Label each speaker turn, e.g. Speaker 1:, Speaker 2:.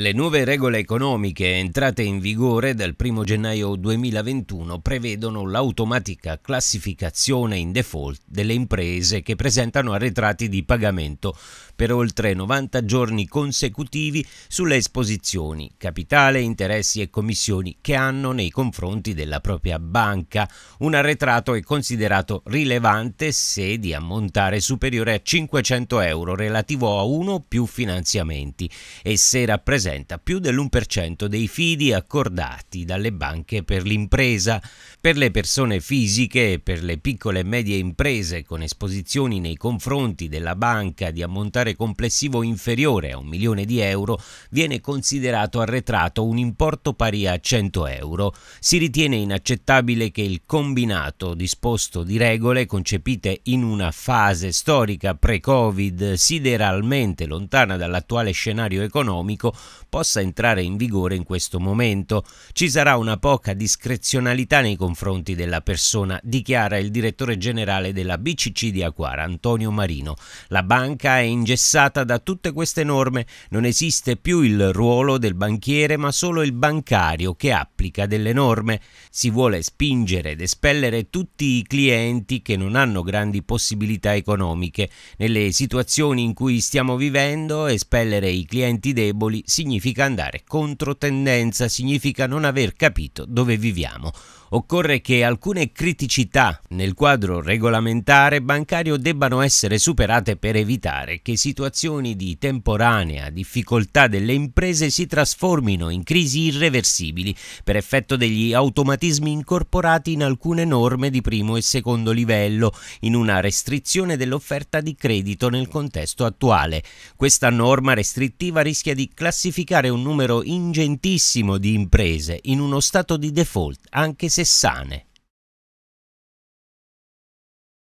Speaker 1: Le nuove regole economiche entrate in vigore dal 1 gennaio 2021 prevedono l'automatica classificazione in default delle imprese che presentano arretrati di pagamento per oltre 90 giorni consecutivi sulle esposizioni, capitale, interessi e commissioni che hanno nei confronti della propria banca. Un arretrato è considerato rilevante se di ammontare superiore a 500 euro relativo a uno o più finanziamenti e se rappresenta rappresenta più dell'1% dei fidi accordati dalle banche per l'impresa. Per le persone fisiche e per le piccole e medie imprese con esposizioni nei confronti della banca di ammontare complessivo inferiore a un milione di euro viene considerato arretrato un importo pari a 100 euro. Si ritiene inaccettabile che il combinato disposto di regole concepite in una fase storica pre-Covid sideralmente lontana dall'attuale scenario economico possa entrare in vigore in questo momento. Ci sarà una poca discrezionalità nei confronti della persona, dichiara il direttore generale della BCC di Aquara, Antonio Marino. La banca è ingessata da tutte queste norme, non esiste più il ruolo del banchiere ma solo il bancario che applica delle norme. Si vuole spingere ed espellere tutti i clienti che non hanno grandi possibilità economiche. Nelle situazioni in cui stiamo vivendo, espellere i clienti deboli si significa andare contro tendenza, significa non aver capito dove viviamo. Occorre che alcune criticità nel quadro regolamentare bancario debbano essere superate per evitare che situazioni di temporanea difficoltà delle imprese si trasformino in crisi irreversibili per effetto degli automatismi incorporati in alcune norme di primo e secondo livello, in una restrizione dell'offerta di credito nel contesto attuale. Questa norma restrittiva rischia di classificare classificare un numero ingentissimo di imprese in uno stato di default, anche se sane.